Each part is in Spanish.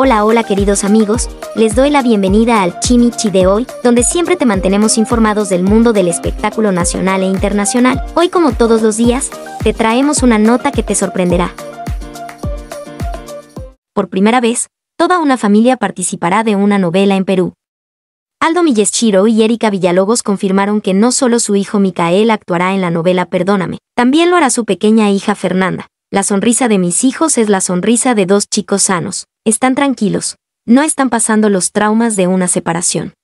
Hola, hola queridos amigos, les doy la bienvenida al Chimichi de hoy, donde siempre te mantenemos informados del mundo del espectáculo nacional e internacional. Hoy como todos los días, te traemos una nota que te sorprenderá. Por primera vez, toda una familia participará de una novela en Perú. Aldo Milleschiro y Erika Villalobos confirmaron que no solo su hijo Micael actuará en la novela Perdóname, también lo hará su pequeña hija Fernanda. La sonrisa de mis hijos es la sonrisa de dos chicos sanos, están tranquilos, no están pasando los traumas de una separación.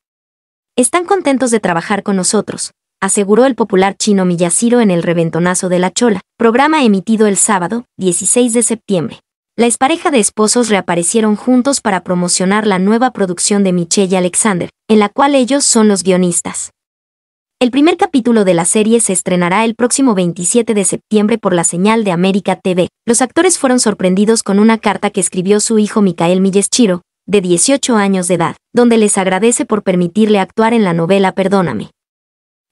Están contentos de trabajar con nosotros, aseguró el popular chino Miyashiro en el Reventonazo de la Chola, programa emitido el sábado, 16 de septiembre. La expareja de esposos reaparecieron juntos para promocionar la nueva producción de Michelle y Alexander, en la cual ellos son los guionistas. El primer capítulo de la serie se estrenará el próximo 27 de septiembre por la señal de América TV. Los actores fueron sorprendidos con una carta que escribió su hijo Micael Milleschiro, de 18 años de edad, donde les agradece por permitirle actuar en la novela Perdóname.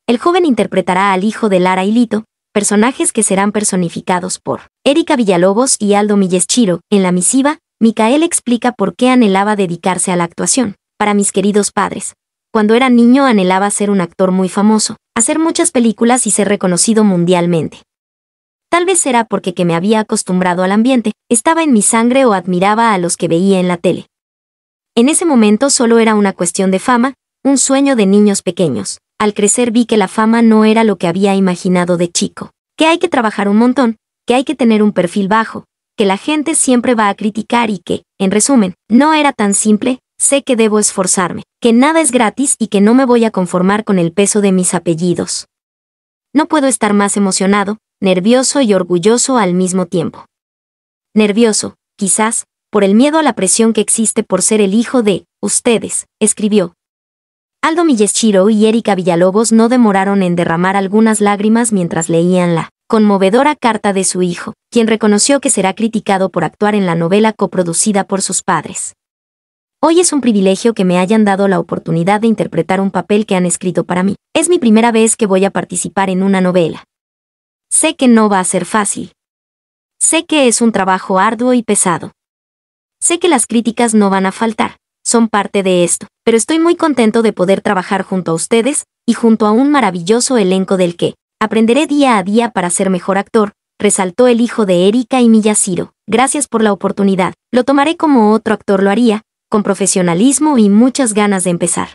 El joven interpretará al hijo de Lara y Lito, personajes que serán personificados por Erika Villalobos y Aldo Milleschiro. En la misiva, Micael explica por qué anhelaba dedicarse a la actuación. Para mis queridos padres, cuando era niño anhelaba ser un actor muy famoso, hacer muchas películas y ser reconocido mundialmente. Tal vez era porque que me había acostumbrado al ambiente, estaba en mi sangre o admiraba a los que veía en la tele. En ese momento solo era una cuestión de fama, un sueño de niños pequeños. Al crecer vi que la fama no era lo que había imaginado de chico, que hay que trabajar un montón, que hay que tener un perfil bajo, que la gente siempre va a criticar y que, en resumen, no era tan simple, sé que debo esforzarme, que nada es gratis y que no me voy a conformar con el peso de mis apellidos. No puedo estar más emocionado, nervioso y orgulloso al mismo tiempo. Nervioso, quizás, por el miedo a la presión que existe por ser el hijo de, ustedes, escribió. Aldo Milleschiro y Erika Villalobos no demoraron en derramar algunas lágrimas mientras leían la conmovedora carta de su hijo, quien reconoció que será criticado por actuar en la novela coproducida por sus padres. Hoy es un privilegio que me hayan dado la oportunidad de interpretar un papel que han escrito para mí. Es mi primera vez que voy a participar en una novela. Sé que no va a ser fácil. Sé que es un trabajo arduo y pesado. Sé que las críticas no van a faltar, son parte de esto, pero estoy muy contento de poder trabajar junto a ustedes y junto a un maravilloso elenco del que aprenderé día a día para ser mejor actor, resaltó el hijo de Erika y Miyashiro. Gracias por la oportunidad. Lo tomaré como otro actor lo haría, con profesionalismo y muchas ganas de empezar.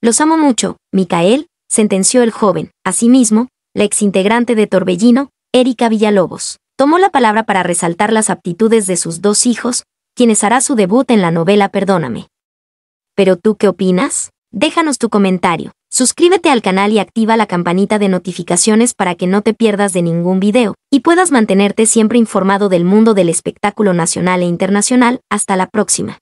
Los amo mucho, Micael, sentenció el joven. Asimismo, la exintegrante de Torbellino, Erika Villalobos, tomó la palabra para resaltar las aptitudes de sus dos hijos, quienes hará su debut en la novela Perdóname. ¿Pero tú qué opinas? Déjanos tu comentario, suscríbete al canal y activa la campanita de notificaciones para que no te pierdas de ningún video y puedas mantenerte siempre informado del mundo del espectáculo nacional e internacional. Hasta la próxima.